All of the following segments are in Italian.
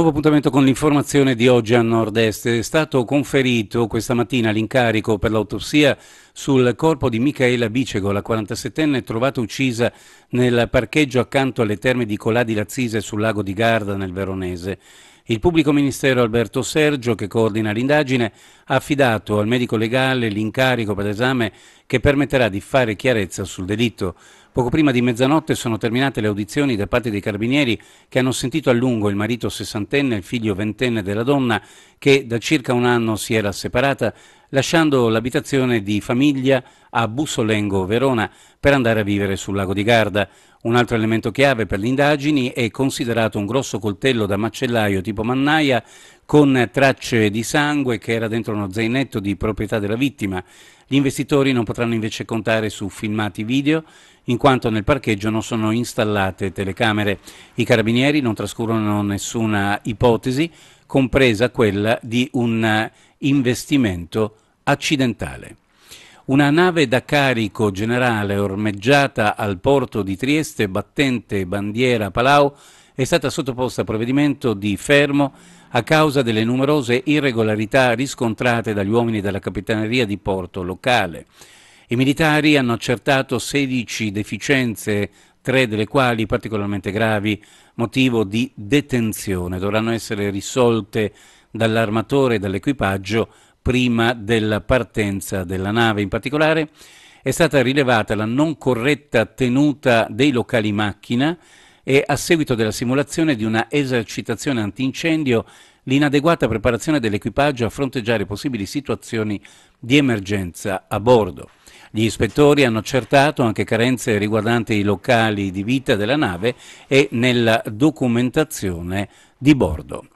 Nuovo appuntamento con l'informazione di oggi a Nord-Est. È stato conferito questa mattina l'incarico per l'autopsia sul corpo di Michaela Bicego, la 47enne trovata uccisa nel parcheggio accanto alle terme di Colà di Lazzise sul lago di Garda nel Veronese. Il pubblico ministero Alberto Sergio, che coordina l'indagine, ha affidato al medico legale l'incarico per l'esame che permetterà di fare chiarezza sul delitto. Poco prima di mezzanotte sono terminate le audizioni da parte dei carabinieri che hanno sentito a lungo il marito sessantenne e il figlio ventenne della donna che da circa un anno si era separata lasciando l'abitazione di famiglia a Bussolengo, Verona, per andare a vivere sul lago di Garda. Un altro elemento chiave per le indagini è considerato un grosso coltello da macellaio tipo mannaia con tracce di sangue che era dentro uno zainetto di proprietà della vittima. Gli investitori non potranno invece contare su filmati video, in quanto nel parcheggio non sono installate telecamere. I carabinieri non trascurano nessuna ipotesi compresa quella di un eh, investimento accidentale. Una nave da carico generale ormeggiata al porto di Trieste, battente bandiera Palau, è stata sottoposta a provvedimento di fermo a causa delle numerose irregolarità riscontrate dagli uomini della Capitaneria di Porto locale. I militari hanno accertato 16 deficienze, tre delle quali particolarmente gravi, motivo di detenzione. Dovranno essere risolte dall'armatore e dall'equipaggio prima della partenza della nave. In particolare è stata rilevata la non corretta tenuta dei locali macchina e a seguito della simulazione di una esercitazione antincendio l'inadeguata preparazione dell'equipaggio a fronteggiare possibili situazioni di emergenza a bordo. Gli ispettori hanno accertato anche carenze riguardanti i locali di vita della nave e nella documentazione di bordo.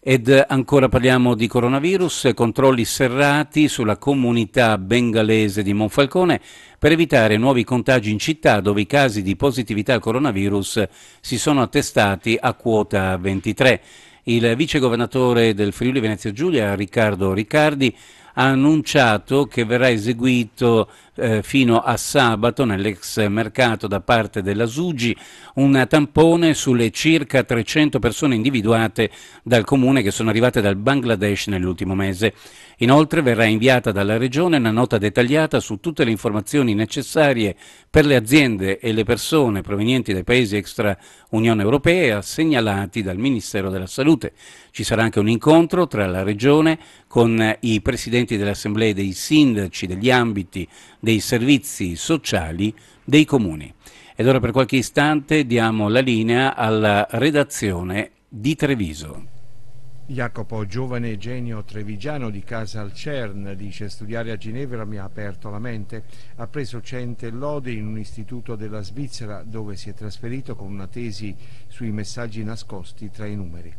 Ed ancora parliamo di coronavirus, controlli serrati sulla comunità bengalese di Monfalcone per evitare nuovi contagi in città dove i casi di positività al coronavirus si sono attestati a quota 23. Il vicegovernatore del Friuli Venezia Giulia, Riccardo Riccardi, ha annunciato che verrà eseguito eh, fino a sabato nell'ex mercato da parte della Sugi, un tampone sulle circa 300 persone individuate dal comune che sono arrivate dal Bangladesh nell'ultimo mese. Inoltre verrà inviata dalla Regione una nota dettagliata su tutte le informazioni necessarie per le aziende e le persone provenienti dai paesi extra Unione Europea segnalati dal Ministero della Salute. Ci sarà anche un incontro tra la Regione con i presidenti delle assemblee dei sindaci degli ambiti dei servizi sociali dei comuni. Ed ora per qualche istante diamo la linea alla redazione di Treviso. Jacopo, giovane genio trevigiano di casa al CERN, dice studiare a Ginevra mi ha aperto la mente, ha preso cente lode in un istituto della Svizzera dove si è trasferito con una tesi sui messaggi nascosti tra i numeri.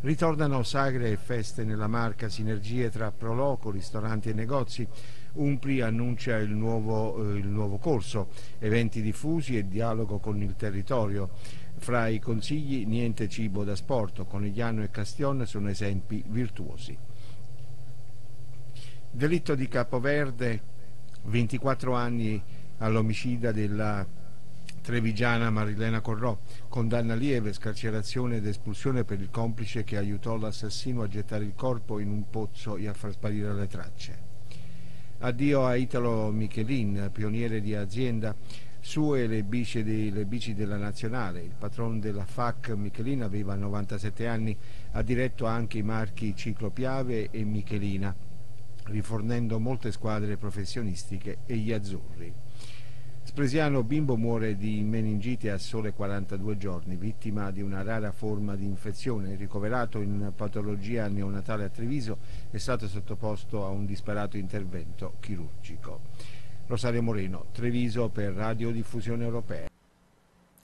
Ritornano sagre e feste nella marca, sinergie tra proloco, ristoranti e negozi, Umpli annuncia il nuovo, eh, il nuovo corso, eventi diffusi e dialogo con il territorio. Fra i consigli niente cibo da sporto, Conegliano e Castione sono esempi virtuosi. Delitto di Capoverde, 24 anni all'omicida della trevigiana Marilena Corrò, condanna lieve, scarcerazione ed espulsione per il complice che aiutò l'assassino a gettare il corpo in un pozzo e a far sparire le tracce. Addio a Italo Michelin, pioniere di azienda sue le bici, di, le bici della nazionale. Il patron della FAC Michelin aveva 97 anni, ha diretto anche i marchi Ciclopiave e Michelina, rifornendo molte squadre professionistiche e gli azzurri. Spresiano Bimbo muore di meningite a sole 42 giorni, vittima di una rara forma di infezione. Ricoverato in patologia neonatale a Treviso, è stato sottoposto a un disperato intervento chirurgico. Rosario Moreno, Treviso per Radiodiffusione Europea.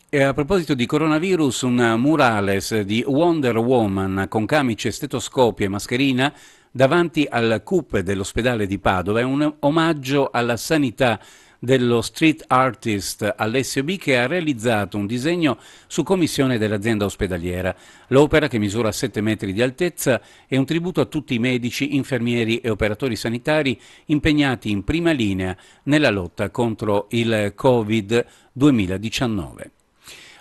E a proposito di coronavirus, un murales di Wonder Woman con camice, stetoscopio e mascherina davanti al CUP dell'ospedale di Padova è un omaggio alla sanità dello street artist Alessio B che ha realizzato un disegno su commissione dell'azienda ospedaliera. L'opera, che misura 7 metri di altezza, è un tributo a tutti i medici, infermieri e operatori sanitari impegnati in prima linea nella lotta contro il Covid-2019.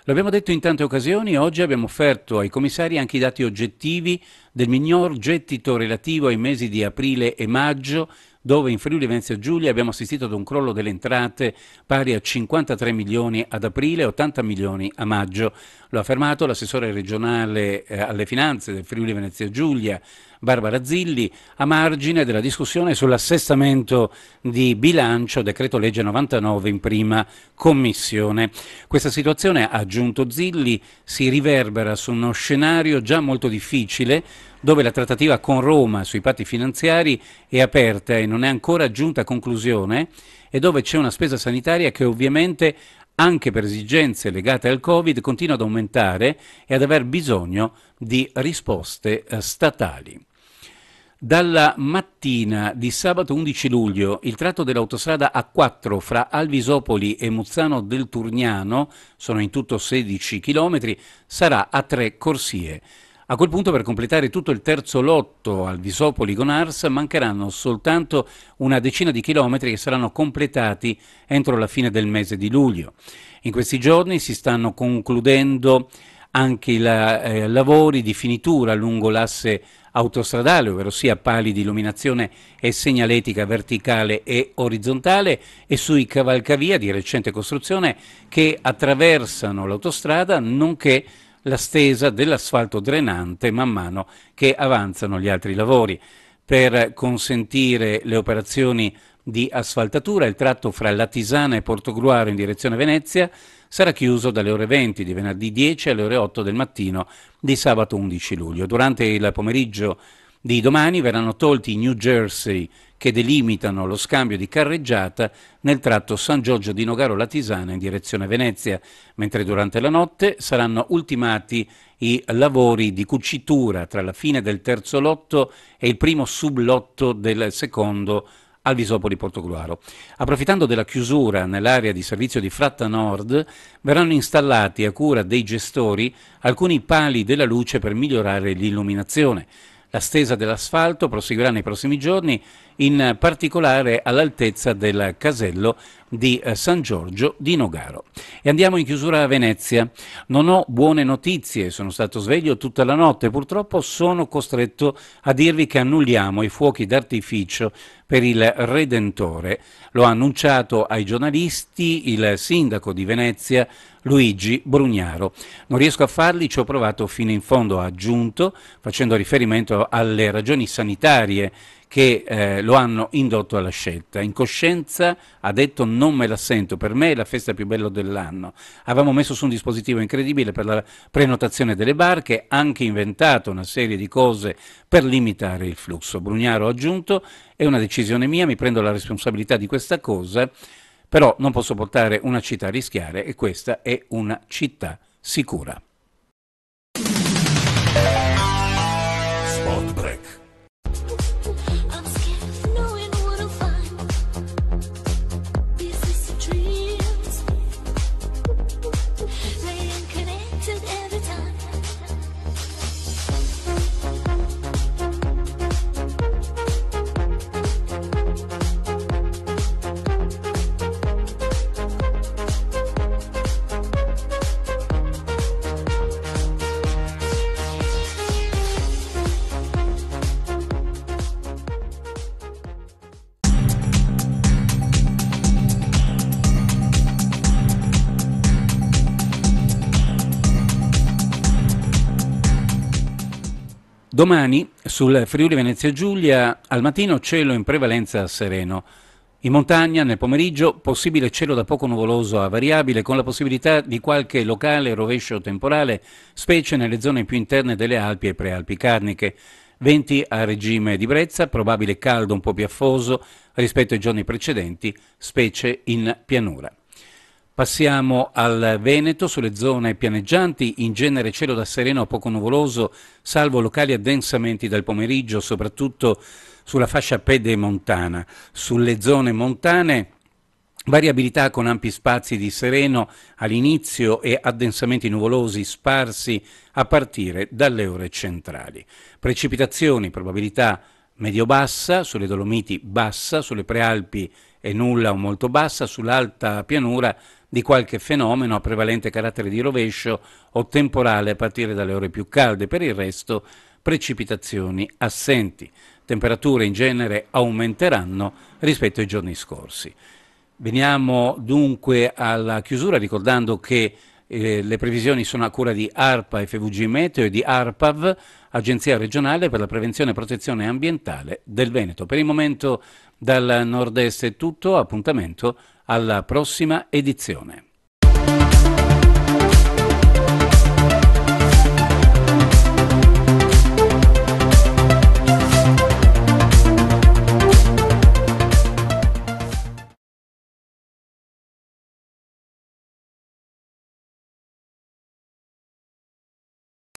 L'abbiamo detto in tante occasioni, oggi abbiamo offerto ai commissari anche i dati oggettivi del miglior gettito relativo ai mesi di aprile e maggio dove in Friuli Venezia Giulia abbiamo assistito ad un crollo delle entrate pari a 53 milioni ad aprile e 80 milioni a maggio. Lo ha affermato l'assessore regionale eh, alle finanze del Friuli Venezia Giulia, Barbara Zilli, a margine della discussione sull'assestamento di bilancio decreto legge 99 in prima commissione. Questa situazione, ha aggiunto Zilli, si riverbera su uno scenario già molto difficile dove la trattativa con Roma sui patti finanziari è aperta e non è ancora giunta a conclusione e dove c'è una spesa sanitaria che ovviamente anche per esigenze legate al Covid continua ad aumentare e ad aver bisogno di risposte eh, statali. Dalla mattina di sabato 11 luglio il tratto dell'autostrada A4 fra Alvisopoli e Muzzano del Turniano, sono in tutto 16 km, sarà a tre corsie. A quel punto per completare tutto il terzo lotto al Visopoli con Ars mancheranno soltanto una decina di chilometri che saranno completati entro la fine del mese di luglio. In questi giorni si stanno concludendo anche i la, eh, lavori di finitura lungo l'asse autostradale, ovvero sia pali di illuminazione e segnaletica verticale e orizzontale e sui cavalcavia di recente costruzione che attraversano l'autostrada, nonché la stesa dell'asfalto drenante man mano che avanzano gli altri lavori. Per consentire le operazioni di asfaltatura, il tratto fra Latisana e Portogruaro in direzione Venezia sarà chiuso dalle ore 20 di venerdì 10 alle ore 8 del mattino di sabato 11 luglio. Durante il pomeriggio di domani verranno tolti i New Jersey che delimitano lo scambio di carreggiata nel tratto San Giorgio di Nogaro Latisana in direzione Venezia, mentre durante la notte saranno ultimati i lavori di cucitura tra la fine del terzo lotto e il primo sublotto del secondo al Visopoli Portogluaro. Approfittando della chiusura nell'area di servizio di Fratta Nord, verranno installati a cura dei gestori alcuni pali della luce per migliorare l'illuminazione. La stesa dell'asfalto proseguirà nei prossimi giorni, in particolare all'altezza del casello di eh, San Giorgio di Nogaro. E andiamo in chiusura a Venezia. Non ho buone notizie, sono stato sveglio tutta la notte, purtroppo sono costretto a dirvi che annulliamo i fuochi d'artificio per il Redentore. Lo ha annunciato ai giornalisti il sindaco di Venezia Luigi Brugnaro. Non riesco a farli, ci ho provato fino in fondo, ha aggiunto, facendo riferimento alle ragioni sanitarie che eh, lo hanno indotto alla scelta. In coscienza ha detto non me la sento, per me è la festa più bella dell'anno. Avevamo messo su un dispositivo incredibile per la prenotazione delle barche, anche inventato una serie di cose per limitare il flusso. Brugnaro ha aggiunto, è una decisione mia, mi prendo la responsabilità di questa cosa, però non posso portare una città a rischiare e questa è una città sicura. Domani sul Friuli Venezia Giulia al mattino cielo in prevalenza sereno. In montagna nel pomeriggio possibile cielo da poco nuvoloso a variabile con la possibilità di qualche locale rovescio temporale, specie nelle zone più interne delle Alpi e prealpi carniche. Venti a regime di brezza, probabile caldo un po' piaffoso rispetto ai giorni precedenti, specie in pianura. Passiamo al Veneto, sulle zone pianeggianti, in genere cielo da sereno a poco nuvoloso, salvo locali addensamenti dal pomeriggio, soprattutto sulla fascia pedemontana. Sulle zone montane Variabilità con ampi spazi di sereno all'inizio e addensamenti nuvolosi sparsi a partire dalle ore centrali. Precipitazioni, probabilità medio-bassa, sulle Dolomiti bassa, sulle Prealpi è nulla o molto bassa, sull'alta pianura di qualche fenomeno a prevalente carattere di rovescio o temporale a partire dalle ore più calde, per il resto precipitazioni assenti. Temperature in genere aumenteranno rispetto ai giorni scorsi. Veniamo dunque alla chiusura ricordando che eh, le previsioni sono a cura di ARPA FVG Meteo e di ARPAV, Agenzia regionale per la prevenzione e protezione ambientale del Veneto. Per il momento dal nord-est è tutto, appuntamento alla prossima edizione.